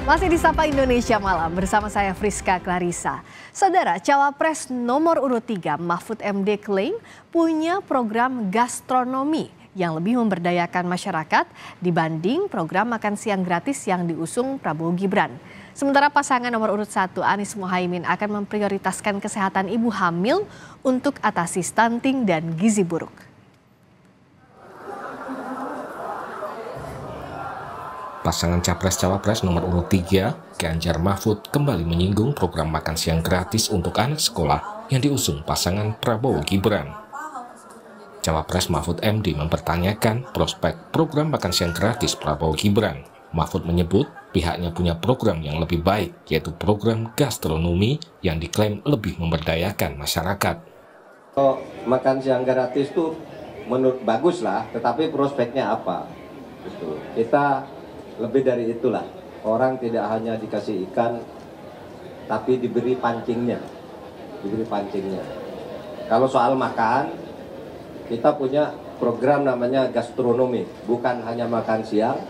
Masih di Sapa Indonesia Malam bersama saya Friska Clarissa. Saudara, cawapres nomor urut 3 Mahfud MD klaim punya program gastronomi yang lebih memberdayakan masyarakat dibanding program makan siang gratis yang diusung Prabowo Gibran. Sementara pasangan nomor urut 1 Anies Mohaimin akan memprioritaskan kesehatan ibu hamil untuk atasi stunting dan gizi buruk. Pasangan Capres-Cawapres nomor urut 3, Ganjar Mahfud, kembali menyinggung program makan siang gratis untuk anak sekolah yang diusung pasangan Prabowo Gibran. Cawapres Mahfud MD mempertanyakan prospek program makan siang gratis Prabowo Gibran. Mahfud menyebut pihaknya punya program yang lebih baik, yaitu program gastronomi yang diklaim lebih memberdayakan masyarakat. Oh, makan siang gratis itu menurut bagus lah, tetapi prospeknya apa? Gitu. Kita lebih dari itulah orang tidak hanya dikasih ikan tapi diberi pancingnya diberi pancingnya kalau soal makan kita punya program namanya gastronomi bukan hanya makan siang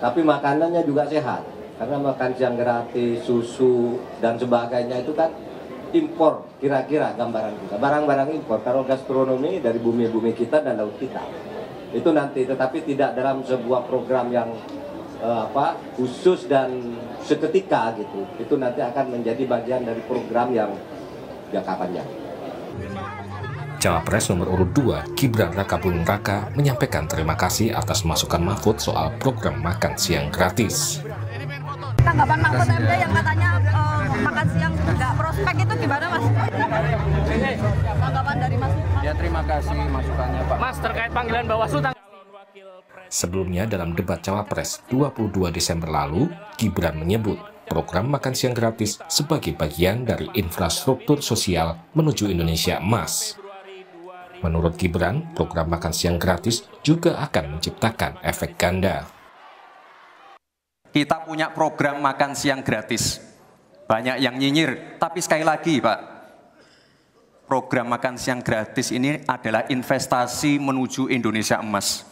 tapi makanannya juga sehat karena makan siang gratis susu dan sebagainya itu kan impor kira-kira gambaran kita barang-barang impor kalau gastronomi dari bumi-bumi kita dan laut kita itu nanti tetapi tidak dalam sebuah program yang uh, apa khusus dan seketika gitu itu nanti akan menjadi bagian dari program yang jangka panjang. Cawapres nomor urut 2, Gibran Raka Bung Raka, menyampaikan terima kasih atas masukan Mahfud soal program makan siang gratis. Tanggapan Mahfud MD yang katanya uh, makan siang nggak prospek itu gimana mas? Ya terima kasih masukannya Pak. Mas terkait panggilan Bawaslu Sebelumnya dalam debat Cawapres 22 Desember lalu, Gibran menyebut program makan siang gratis sebagai bagian dari infrastruktur sosial menuju Indonesia emas. Menurut Gibran, program makan siang gratis juga akan menciptakan efek ganda. Kita punya program makan siang gratis. Banyak yang nyinyir, tapi sekali lagi Pak, program makan siang gratis ini adalah investasi menuju Indonesia emas.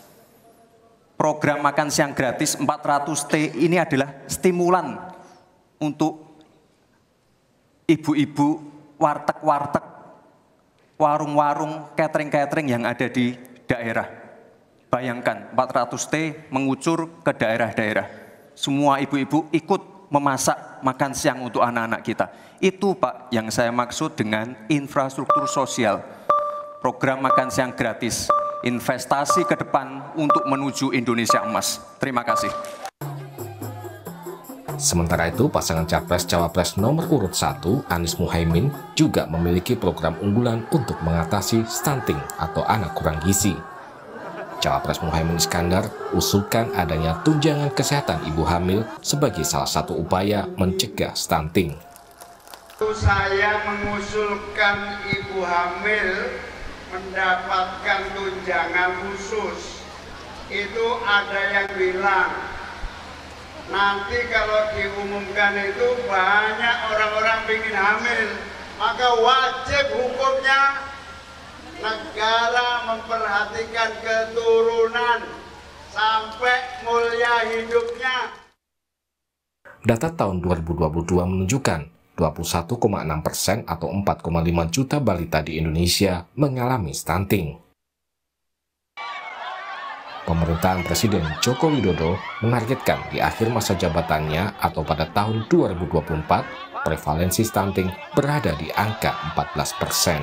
Program makan siang gratis 400 T ini adalah stimulan untuk ibu-ibu warteg-warteg, warung-warung, catering-catering yang ada di daerah. Bayangkan 400 T mengucur ke daerah-daerah. Semua ibu-ibu ikut memasak makan siang untuk anak-anak kita. Itu Pak yang saya maksud dengan infrastruktur sosial. Program makan siang gratis, investasi ke depan untuk menuju Indonesia emas. Terima kasih. Sementara itu, pasangan capres-cawapres nomor urut 1, Anies Muhaimin, juga memiliki program unggulan untuk mengatasi stunting atau anak kurang gizi. Cawapres muhaymin Iskandar usulkan adanya tunjangan kesehatan ibu hamil sebagai salah satu upaya mencegah stunting. Saya mengusulkan ibu hamil mendapatkan tunjangan khusus. Itu ada yang bilang, nanti kalau diumumkan itu banyak orang-orang ingin hamil, maka wajib hukumnya negara memperhatikan keturunan sampai mulia hidupnya. Data tahun 2022 menunjukkan 21,6 persen atau 4,5 juta balita di Indonesia mengalami stunting. Pemerintahan Presiden Joko Widodo menargetkan di akhir masa jabatannya atau pada tahun 2024, prevalensi stunting berada di angka 14 persen.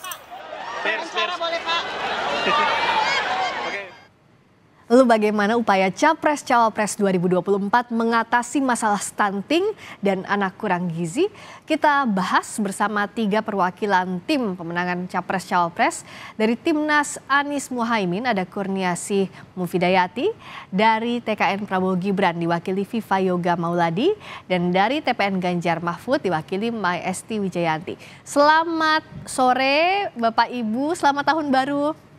Lalu bagaimana upaya Capres Cawapres 2024 mengatasi masalah stunting dan anak kurang gizi? Kita bahas bersama tiga perwakilan tim pemenangan Capres Cawapres. Dari Timnas Anies Muhaimin ada Kurniasih Mufidayati, dari TKN Prabowo Gibran diwakili Viva Yoga Mauladi, dan dari TPN Ganjar Mahfud diwakili Maesti Wijayanti. Selamat sore Bapak Ibu, selamat tahun baru.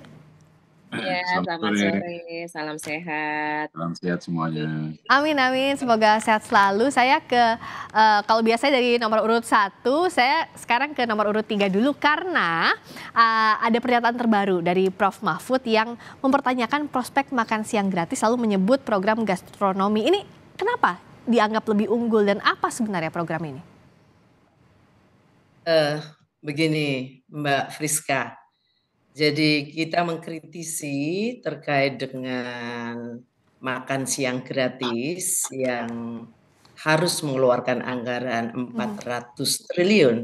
Ya, selamat sore. Salam sehat. Salam sehat semuanya. Amin, amin. Semoga sehat selalu. Saya ke, uh, kalau biasanya dari nomor urut satu, saya sekarang ke nomor urut tiga dulu. Karena uh, ada pernyataan terbaru dari Prof. Mahfud yang mempertanyakan prospek makan siang gratis, Selalu menyebut program gastronomi. Ini kenapa dianggap lebih unggul dan apa sebenarnya program ini? Uh, begini, Mbak Friska jadi kita mengkritisi terkait dengan makan siang gratis yang harus mengeluarkan anggaran 400 hmm. triliun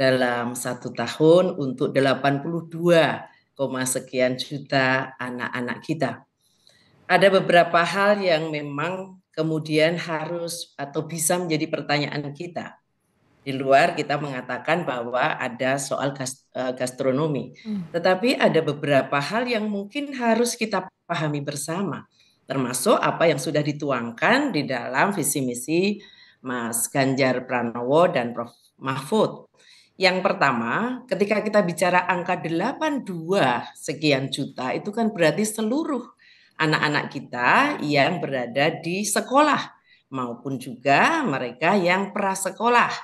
dalam satu tahun untuk 82, sekian juta anak-anak kita. Ada beberapa hal yang memang kemudian harus atau bisa menjadi pertanyaan kita di luar kita mengatakan bahwa ada soal e, gastronomi. Hmm. Tetapi ada beberapa hal yang mungkin harus kita pahami bersama, termasuk apa yang sudah dituangkan di dalam visi misi Mas Ganjar Pranowo dan Prof Mahfud. Yang pertama, ketika kita bicara angka 82 sekian juta itu kan berarti seluruh anak-anak kita yang berada di sekolah maupun juga mereka yang prasekolah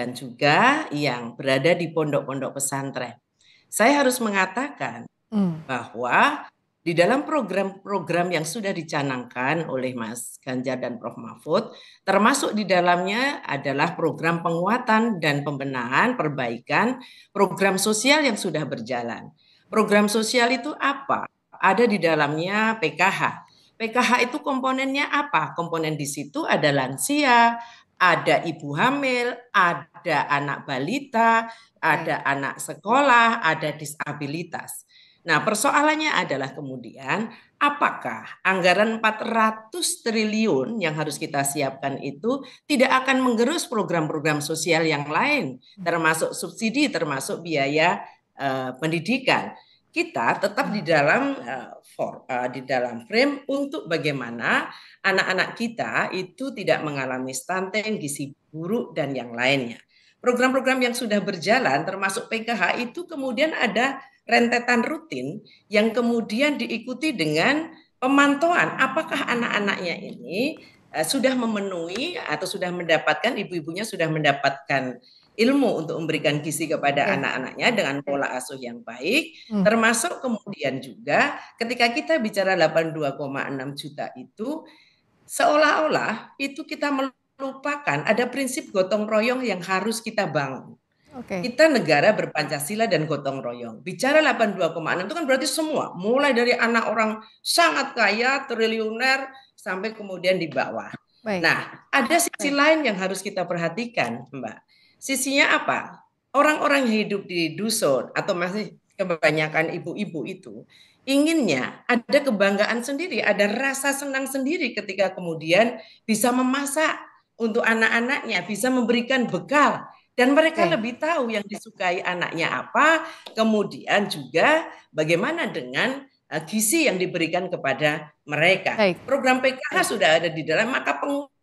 dan juga yang berada di pondok-pondok pesantren. Saya harus mengatakan hmm. bahwa di dalam program-program yang sudah dicanangkan oleh Mas Ganjar dan Prof Mahfud, termasuk di dalamnya adalah program penguatan dan pembenahan, perbaikan program sosial yang sudah berjalan. Program sosial itu apa? Ada di dalamnya PKH. PKH itu komponennya apa? Komponen di situ ada lansia, ada ibu hamil, ada anak balita, ada anak sekolah, ada disabilitas. Nah, persoalannya adalah kemudian apakah anggaran 400 triliun yang harus kita siapkan itu tidak akan menggerus program-program sosial yang lain, termasuk subsidi, termasuk biaya uh, pendidikan kita tetap di dalam uh, for, uh, di dalam frame untuk bagaimana anak-anak kita itu tidak mengalami stunting, gizi buruk dan yang lainnya. Program-program yang sudah berjalan termasuk PKH itu kemudian ada rentetan rutin yang kemudian diikuti dengan pemantauan apakah anak-anaknya ini uh, sudah memenuhi atau sudah mendapatkan ibu-ibunya sudah mendapatkan ilmu untuk memberikan gizi kepada ya. anak-anaknya dengan pola asuh yang baik, hmm. termasuk kemudian juga ketika kita bicara 82,6 juta itu seolah-olah itu kita melupakan ada prinsip gotong royong yang harus kita bangun. Okay. Kita negara berpancasila dan gotong royong. Bicara 82,6 itu kan berarti semua, mulai dari anak orang sangat kaya, triliuner sampai kemudian di bawah. Baik. Nah, ada sisi Baik. lain yang harus kita perhatikan, Mbak. Sisinya apa? Orang-orang yang hidup di dusun atau masih kebanyakan ibu-ibu itu inginnya ada kebanggaan sendiri, ada rasa senang sendiri ketika kemudian bisa memasak untuk anak-anaknya, bisa memberikan bekal dan mereka okay. lebih tahu yang disukai anaknya apa, kemudian juga bagaimana dengan eh, gizi yang diberikan kepada mereka. Baik. Program PKH sudah ada di dalam, maka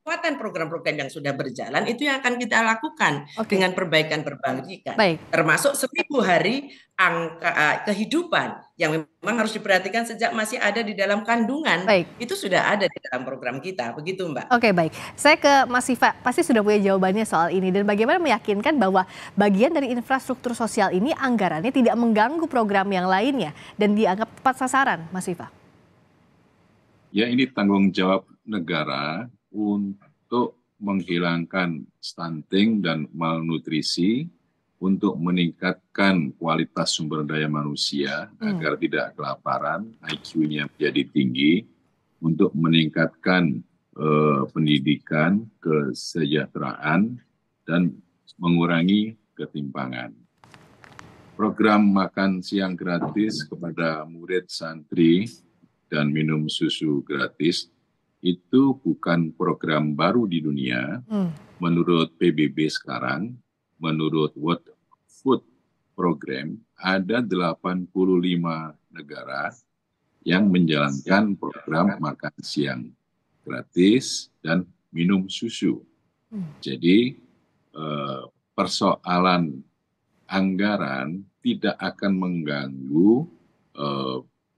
kekuatan program-program yang sudah berjalan itu yang akan kita lakukan okay. dengan perbaikan-perbaikan, kan. termasuk seribu hari angka uh, kehidupan yang memang harus diperhatikan sejak masih ada di dalam kandungan. Baik. Itu sudah ada di dalam program kita, begitu Mbak. Oke okay, baik, saya ke Mas Siva, pasti sudah punya jawabannya soal ini dan bagaimana meyakinkan bahwa bagian dari infrastruktur sosial ini anggarannya tidak mengganggu program yang lainnya dan dianggap tepat sasaran, Mas Siva. Ya ini tanggung jawab negara untuk menghilangkan stunting dan malnutrisi, untuk meningkatkan kualitas sumber daya manusia hmm. agar tidak kelaparan, IQ-nya menjadi tinggi, untuk meningkatkan uh, pendidikan, kesejahteraan, dan mengurangi ketimpangan. Program makan siang gratis kepada murid santri dan minum susu gratis itu bukan program baru di dunia. Hmm. Menurut PBB sekarang, menurut World Food Program, ada 85 negara yang menjalankan program makan siang gratis dan minum susu. Hmm. Jadi eh, persoalan anggaran tidak akan mengganggu eh,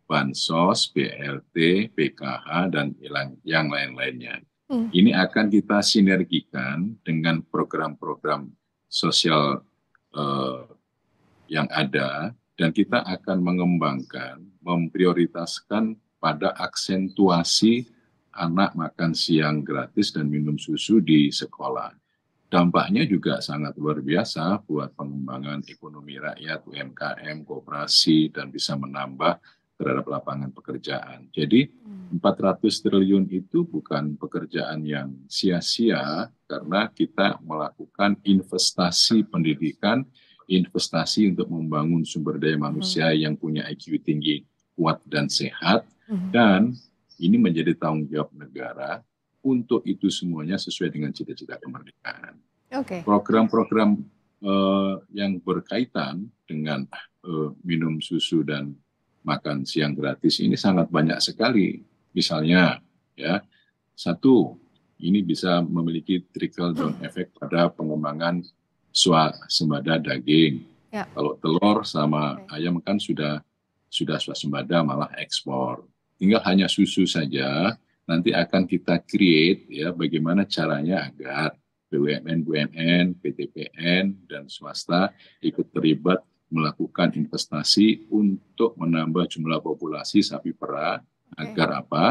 bansos, BLT, PKH, dan yang lain-lainnya. Hmm. Ini akan kita sinergikan dengan program-program sosial eh, yang ada, dan kita akan mengembangkan, memprioritaskan pada aksentuasi anak makan siang gratis dan minum susu di sekolah. Dampaknya juga sangat luar biasa buat pengembangan ekonomi rakyat, UMKM, kooperasi, dan bisa menambah terhadap lapangan pekerjaan. Jadi 400 hmm. triliun itu bukan pekerjaan yang sia-sia karena kita melakukan investasi pendidikan, investasi untuk membangun sumber daya manusia hmm. yang punya IQ tinggi, kuat dan sehat hmm. dan ini menjadi tanggung jawab negara untuk itu semuanya sesuai dengan cita-cita kemerdekaan. program Program-program uh, yang berkaitan dengan uh, minum susu dan makan siang gratis ini sangat banyak sekali. Misalnya, ya satu ini bisa memiliki trickle down hmm. effect pada pengembangan swasembada daging. Ya. Kalau telur sama okay. ayam kan sudah sudah swasembada malah ekspor. Tinggal hanya susu saja. Nanti akan kita create ya bagaimana caranya agar BUMN, BUMN, PTPN dan swasta ikut terlibat melakukan investasi untuk menambah jumlah populasi sapi perah okay. agar apa?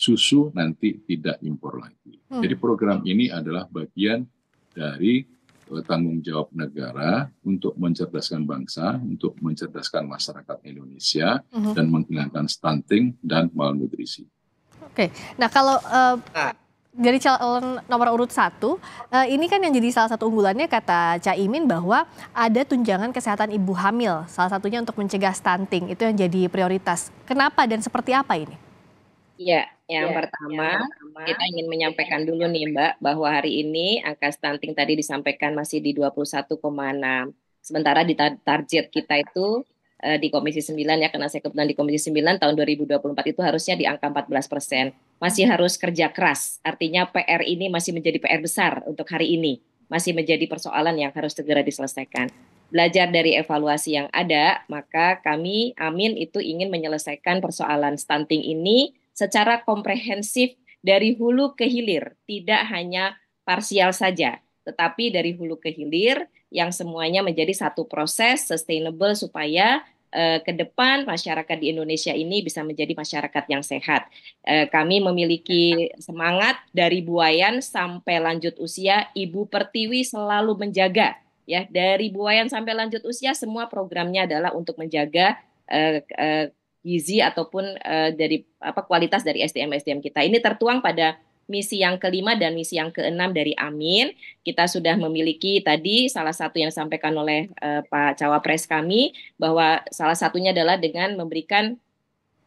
Susu nanti tidak impor lagi. Hmm. Jadi program ini adalah bagian dari eh, tanggung jawab negara untuk mencerdaskan bangsa, untuk mencerdaskan masyarakat Indonesia hmm. dan menghilangkan stunting dan malnutrisi. Oke, okay. nah kalau uh, dari calon nomor urut satu, eh, ini kan yang jadi salah satu unggulannya kata Caimin bahwa ada tunjangan kesehatan ibu hamil, salah satunya untuk mencegah stunting, itu yang jadi prioritas. Kenapa dan seperti apa ini? Iya, yang, ya, pertama, yang pertama kita ingin menyampaikan dulu nih Mbak, bahwa hari ini angka stunting tadi disampaikan masih di 21,6. Sementara di target kita itu uh, di Komisi 9 ya karena saya kebetulan di Komisi 9 tahun 2024 itu harusnya di angka 14 persen. Masih harus kerja keras, artinya PR ini masih menjadi PR besar untuk hari ini. Masih menjadi persoalan yang harus segera diselesaikan. Belajar dari evaluasi yang ada, maka kami Amin itu ingin menyelesaikan persoalan stunting ini secara komprehensif dari hulu ke hilir, tidak hanya parsial saja, tetapi dari hulu ke hilir yang semuanya menjadi satu proses sustainable supaya uh, ke depan masyarakat di Indonesia ini bisa menjadi masyarakat yang sehat. Uh, kami memiliki semangat dari buayan sampai lanjut usia, Ibu Pertiwi selalu menjaga ya dari buayan sampai lanjut usia semua programnya adalah untuk menjaga uh, uh, gizi ataupun uh, dari apa kualitas dari SDM SDM kita. Ini tertuang pada misi yang kelima dan misi yang keenam dari Amin. Kita sudah memiliki tadi salah satu yang disampaikan oleh uh, Pak Cawapres kami bahwa salah satunya adalah dengan memberikan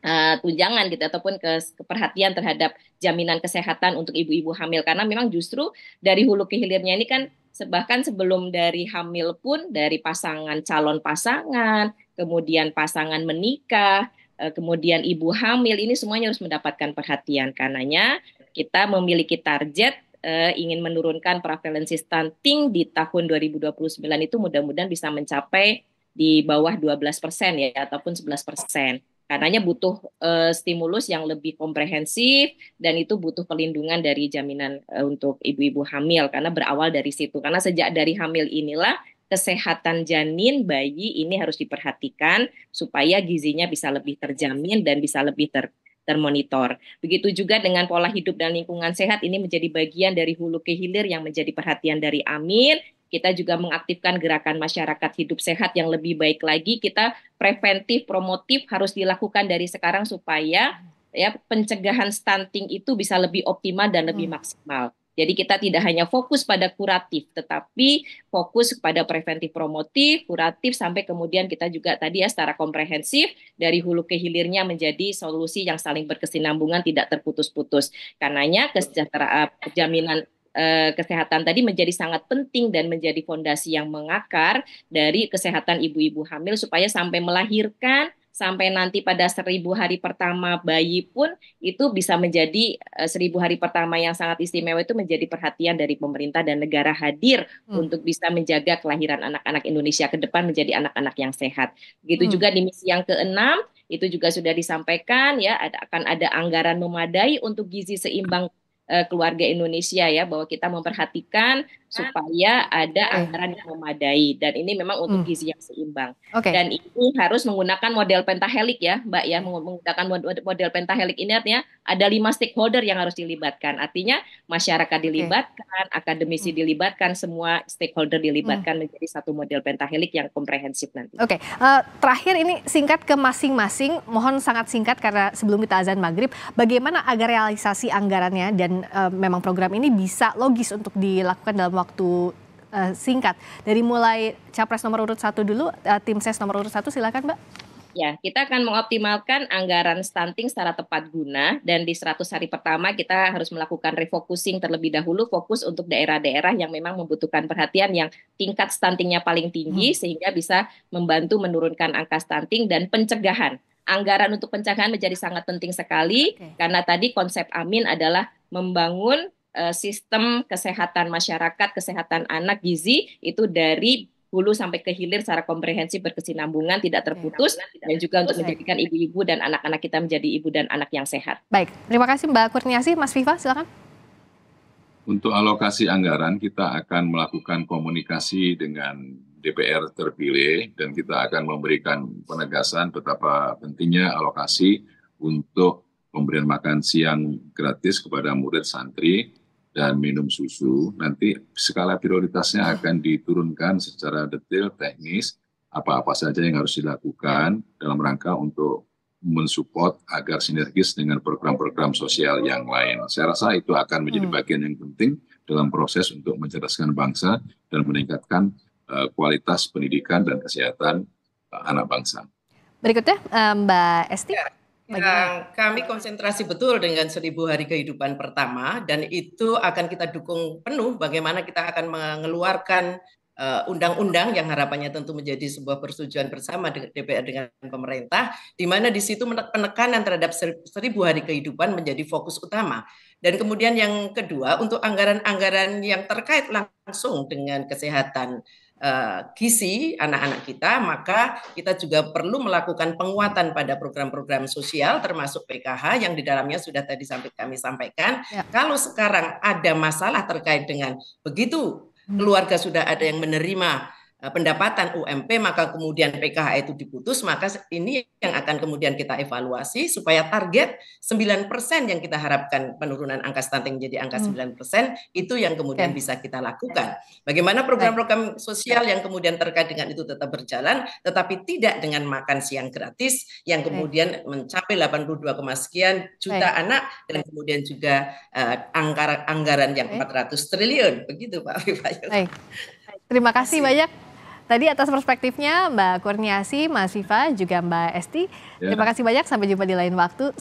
uh, tunjangan gitu ataupun ke, keperhatian terhadap jaminan kesehatan untuk ibu-ibu hamil karena memang justru dari hulu ke hilirnya ini kan bahkan sebelum dari hamil pun dari pasangan calon pasangan, kemudian pasangan menikah, eh, kemudian ibu hamil ini semuanya harus mendapatkan perhatian karenanya kita memiliki target uh, ingin menurunkan prevalensi stunting di tahun 2029 itu mudah-mudahan bisa mencapai di bawah 12 persen ya ataupun 11 persen. Karenanya butuh uh, stimulus yang lebih komprehensif dan itu butuh perlindungan dari jaminan uh, untuk ibu-ibu hamil karena berawal dari situ. Karena sejak dari hamil inilah kesehatan janin bayi ini harus diperhatikan supaya gizinya bisa lebih terjamin dan bisa lebih ter termonitor. Begitu juga dengan pola hidup dan lingkungan sehat ini menjadi bagian dari hulu ke hilir yang menjadi perhatian dari Amin. Kita juga mengaktifkan gerakan masyarakat hidup sehat yang lebih baik lagi. Kita preventif, promotif harus dilakukan dari sekarang supaya ya pencegahan stunting itu bisa lebih optimal dan lebih hmm. maksimal. Jadi kita tidak hanya fokus pada kuratif, tetapi fokus pada preventif promotif, kuratif, sampai kemudian kita juga tadi ya secara komprehensif dari hulu ke hilirnya menjadi solusi yang saling berkesinambungan, tidak terputus-putus. Karenanya kesejahteraan eh, jaminan eh, kesehatan tadi menjadi sangat penting dan menjadi fondasi yang mengakar dari kesehatan ibu-ibu hamil supaya sampai melahirkan sampai nanti pada seribu hari pertama bayi pun itu bisa menjadi eh, seribu hari pertama yang sangat istimewa itu menjadi perhatian dari pemerintah dan negara hadir hmm. untuk bisa menjaga kelahiran anak-anak Indonesia ke depan menjadi anak-anak yang sehat. Begitu hmm. juga di misi yang keenam itu juga sudah disampaikan ya ada, akan ada anggaran memadai untuk gizi seimbang eh, keluarga Indonesia ya bahwa kita memperhatikan Kan? supaya ada eh. anggaran yang memadai dan ini memang untuk hmm. gizi yang seimbang okay. dan ini harus menggunakan model pentahelik ya mbak ya menggunakan model pentahelik ini artinya ada lima stakeholder yang harus dilibatkan artinya masyarakat dilibatkan okay. akademisi hmm. dilibatkan semua stakeholder dilibatkan hmm. menjadi satu model pentahelik yang komprehensif nanti oke okay. uh, eh, terakhir ini singkat ke masing-masing mohon sangat singkat karena sebelum kita azan maghrib bagaimana agar realisasi anggarannya dan uh, memang program ini bisa logis untuk dilakukan dalam waktu waktu uh, singkat. Dari mulai capres nomor urut satu dulu, uh, tim ses nomor urut satu silakan Mbak. Ya, kita akan mengoptimalkan anggaran stunting secara tepat guna dan di 100 hari pertama kita harus melakukan refocusing terlebih dahulu fokus untuk daerah-daerah yang memang membutuhkan perhatian yang tingkat stuntingnya paling tinggi hmm. sehingga bisa membantu menurunkan angka stunting dan pencegahan. Anggaran untuk pencegahan menjadi sangat penting sekali okay. karena tadi konsep Amin adalah membangun Eh, sistem kesehatan masyarakat, kesehatan anak, gizi itu dari hulu sampai ke hilir secara komprehensif berkesinambungan tidak terputus ya, dan juga ya. untuk menjadikan ibu-ibu dan anak-anak kita menjadi ibu dan anak yang sehat. Baik, terima kasih Mbak Kurniasi, Mas Viva silakan. Untuk alokasi anggaran kita akan melakukan komunikasi dengan DPR terpilih dan kita akan memberikan penegasan betapa pentingnya alokasi untuk pemberian makan siang gratis kepada murid santri dan minum susu, nanti skala prioritasnya akan diturunkan secara detail teknis apa-apa saja yang harus dilakukan dalam rangka untuk mensupport agar sinergis dengan program-program sosial yang lain. Saya rasa itu akan menjadi hmm. bagian yang penting dalam proses untuk mencerdaskan bangsa dan meningkatkan eh, kualitas pendidikan dan kesehatan eh, anak bangsa. Berikutnya eh, Mbak Esti. Ya. Nah, kami konsentrasi betul dengan seribu hari kehidupan pertama dan itu akan kita dukung penuh bagaimana kita akan mengeluarkan eh, undang-undang yang harapannya tentu menjadi sebuah persetujuan bersama DPR dengan pemerintah, di mana di situ penekanan terhadap seribu hari kehidupan menjadi fokus utama. Dan kemudian yang kedua untuk anggaran-anggaran yang terkait langsung dengan kesehatan Eh, kisi anak-anak kita, maka kita juga perlu melakukan penguatan pada program-program sosial termasuk PKH yang di dalamnya sudah tadi sampai kami sampaikan. Ya. Kalau sekarang ada masalah terkait dengan begitu hmm. keluarga sudah ada yang menerima Eh, pendapatan UMP maka kemudian PKH itu diputus maka ini yang akan kemudian kita evaluasi supaya target 9% yang kita harapkan penurunan angka stunting menjadi angka 9% hmm. itu yang kemudian bisa kita lakukan. Bagaimana program-program sosial yang kemudian terkait dengan itu tetap berjalan tetapi tidak dengan makan siang gratis yang kemudian mencapai 82, sekian juta anak dan kemudian juga uh, eh, anggaran anggaran yang empat 400 triliun begitu Pak Baik. Terima kasih banyak tadi atas perspektifnya Mbak Kurniasi, Mas Viva, juga Mbak Esti. Ya. Terima kasih banyak, sampai jumpa di lain waktu.